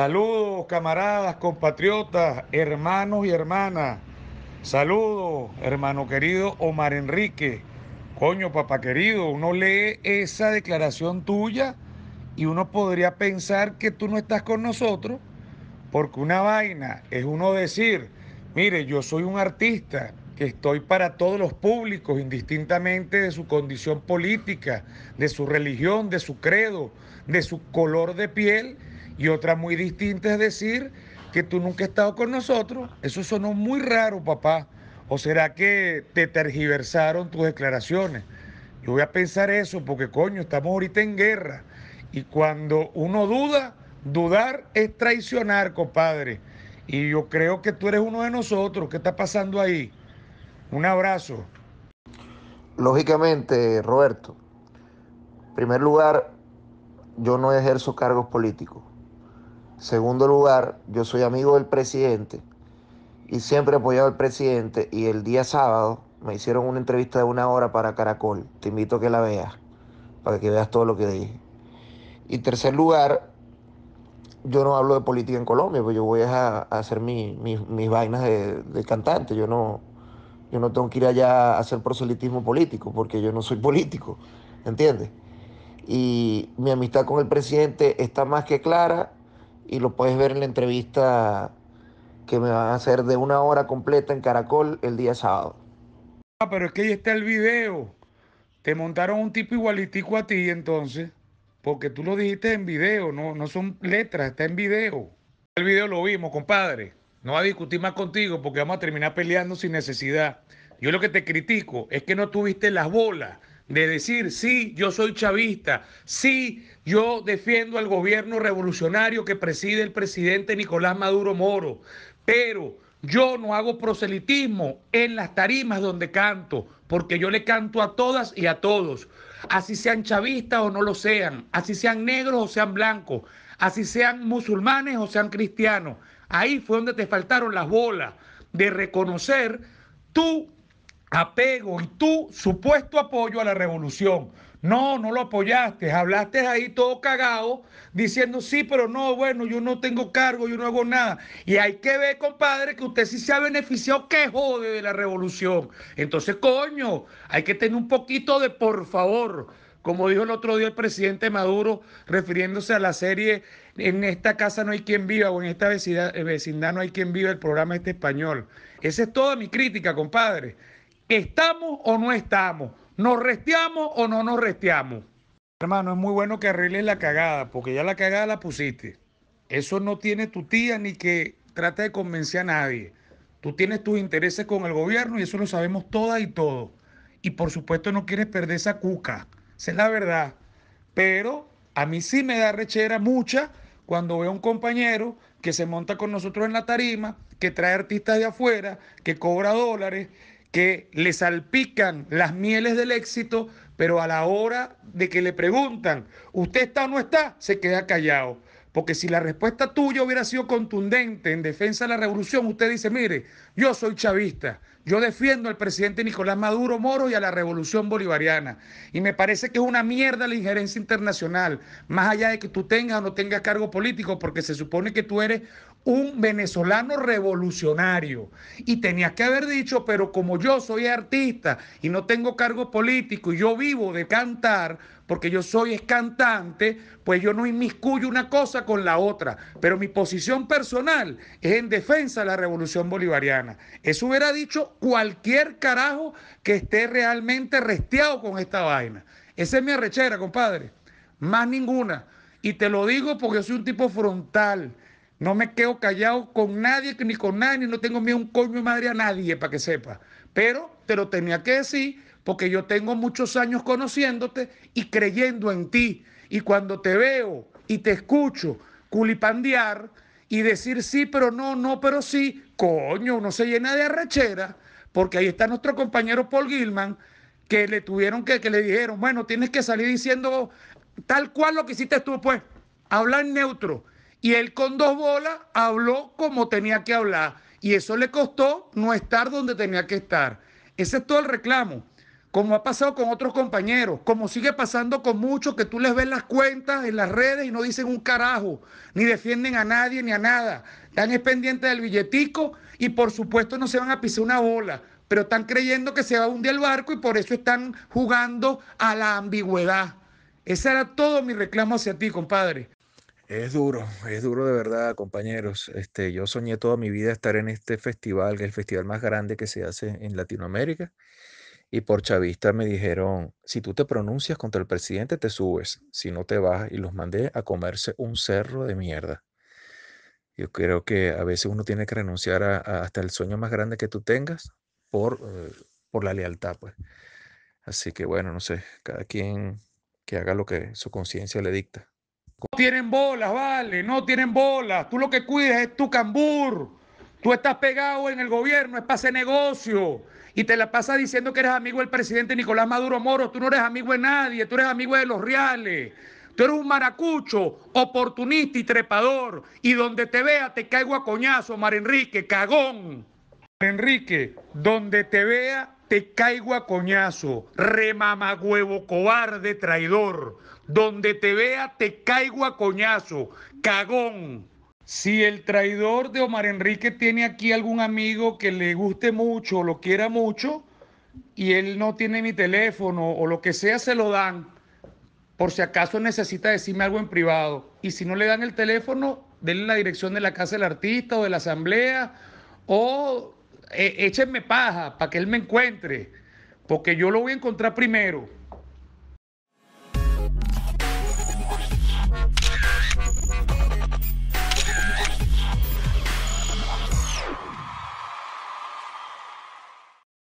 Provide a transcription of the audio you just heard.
Saludos, camaradas, compatriotas, hermanos y hermanas. Saludos, hermano querido Omar Enrique. Coño, papá querido, uno lee esa declaración tuya y uno podría pensar que tú no estás con nosotros, porque una vaina es uno decir, mire, yo soy un artista, estoy para todos los públicos, indistintamente de su condición política, de su religión, de su credo, de su color de piel, y otra muy distinta es decir que tú nunca has estado con nosotros. Eso sonó muy raro, papá. ¿O será que te tergiversaron tus declaraciones? Yo voy a pensar eso porque, coño, estamos ahorita en guerra. Y cuando uno duda, dudar es traicionar, compadre. Y yo creo que tú eres uno de nosotros. ¿Qué está pasando ahí? Un abrazo. Lógicamente, Roberto, en primer lugar, yo no ejerzo cargos políticos. En segundo lugar, yo soy amigo del presidente y siempre he apoyado al presidente y el día sábado me hicieron una entrevista de una hora para Caracol. Te invito a que la veas, para que veas todo lo que dije. Y tercer lugar, yo no hablo de política en Colombia, pues yo voy a, hacer mis vainas de, de cantante. Yo no, yo no tengo que ir allá a hacer proselitismo político porque yo no soy político, ¿entiendes? Y mi amistad con el presidente está más que clara y lo puedes ver en la entrevista que me van a hacer de una hora completa en Caracol el día sábado. Ah, pero es que ahí está el video. Te montaron un tipo igualitico a ti entonces, porque tú lo dijiste en video, no, no son letras, está en video. El video lo vimos, compadre. No voy a discutir más contigo porque vamos a terminar peleando sin necesidad. Yo lo que te critico es que no tuviste las bolas de decir, sí, yo soy chavista, sí, yo defiendo al gobierno revolucionario que preside el presidente Nicolás Maduro Moro, pero yo no hago proselitismo en las tarimas donde canto, porque yo le canto a todas y a todos, así sean chavistas o no lo sean, así sean negros o sean blancos, así sean musulmanes o sean cristianos. Ahí fue donde te faltaron las bolas de reconocer tu apego y tu supuesto apoyo a la revolución. No, no lo apoyaste, hablaste ahí todo cagado, diciendo sí, pero no, bueno, yo no tengo cargo, yo no hago nada. Y hay que ver, compadre, que usted sí se ha beneficiado, que jode de la revolución. Entonces, coño, hay que tener un poquito de por favor como dijo el otro día el presidente Maduro, refiriéndose a la serie En esta casa no hay quien viva o en esta eh, vecindad, no hay quien viva, el programa este español. Esa es toda mi crítica, compadre. ¿Estamos o no estamos? ¿Nos resteamos o no nos resteamos? Hermano, es muy bueno que arregles la cagada, porque ya la cagada la pusiste. Eso no tiene tu tía ni que trate de convencer a nadie. Tú tienes tus intereses con el gobierno y eso lo sabemos todas y todos. Y por supuesto no quieres perder esa cuca. Esa es la verdad. Pero a mí sí me da rechera mucha cuando veo a un compañero que se monta con nosotros en la tarima, que trae artistas de afuera, que cobra dólares, que le salpican las mieles del éxito, pero a la hora de que le preguntan, ¿usted está o no está? Se queda callado. Porque si la respuesta tuya hubiera sido contundente en defensa de la revolución, usted dice, mire, yo soy chavista, yo defiendo al presidente Nicolás Maduro Moro y a la revolución bolivariana. Y me parece que es una mierda la injerencia internacional, más allá de que tú tengas o no tengas cargo político, porque se supone que tú eres un venezolano revolucionario. Y tenías que haber dicho, pero como yo soy artista y no tengo cargo político y yo vivo de cantar, porque yo soy cantante, pues yo no inmiscuyo una cosa con la otra. Pero mi posición personal es en defensa de la revolución bolivariana. Eso hubiera dicho cualquier carajo que esté realmente resteado con esta vaina. Esa es mi arrechera, compadre. Más ninguna. Y te lo digo porque soy un tipo frontal no me quedo callado con nadie, ni con nadie, no tengo miedo un coño madre a nadie, para que sepa. Pero te lo tenía que decir porque yo tengo muchos años conociéndote y creyendo en ti. Y cuando te veo y te escucho culipandear y decir sí, pero no, no, pero sí, coño, uno se llena de arrechera, porque ahí está nuestro compañero Paul Gilman, que le tuvieron que, que le dijeron, bueno, tienes que salir diciendo tal cual lo que hiciste tú, pues, hablar neutro. Y él con dos bolas habló como tenía que hablar. Y eso le costó no estar donde tenía que estar. Ese es todo el reclamo. Como ha pasado con otros compañeros, como sigue pasando con muchos que tú les ves las cuentas en las redes y no dicen un carajo, ni defienden a nadie ni a nada. Están es pendientes del billetico y por supuesto no se van a pisar una bola, pero están creyendo que se va a hundir el barco y por eso están jugando a la ambigüedad. Ese era todo mi reclamo hacia ti, compadre. Es duro, es duro de verdad, compañeros. Este, yo soñé toda mi vida estar en este festival, que es el festival más grande que se hace en Latinoamérica. Y por chavista me dijeron, si tú te pronuncias contra el presidente, te subes, si no te vas. Y los mandé a comerse un cerro de mierda. Yo creo que a veces uno tiene que renunciar a, hasta el sueño más grande que tú tengas por, eh, por la lealtad, pues. Así que bueno, no sé, cada quien que haga lo que su conciencia le dicta. No tienen bolas, vale, no tienen bolas. Tú lo que cuidas es tu cambur. Tú estás pegado en el gobierno, es para ese negocio. Y te la pasas diciendo que eres amigo del presidente Nicolás Maduro Moros. Tú no eres amigo de nadie, tú eres amigo de los reales. Tú eres un maracucho, oportunista y trepador. Y donde te vea te caigo a coñazo, Mar Enrique, cagón. Enrique, donde te vea te caigo a coñazo, remamagüevo cobarde traidor. Donde te vea, te caigo a coñazo, cagón. Si el traidor de Omar Enrique tiene aquí algún amigo que le guste mucho, o lo quiera mucho, y él no tiene mi teléfono o lo que sea, se lo dan. Por si acaso necesita decirme algo en privado. Y si no le dan el teléfono, denle la dirección de la casa del artista o de la asamblea o eh, échenme paja para que él me encuentre, porque yo lo voy a encontrar primero.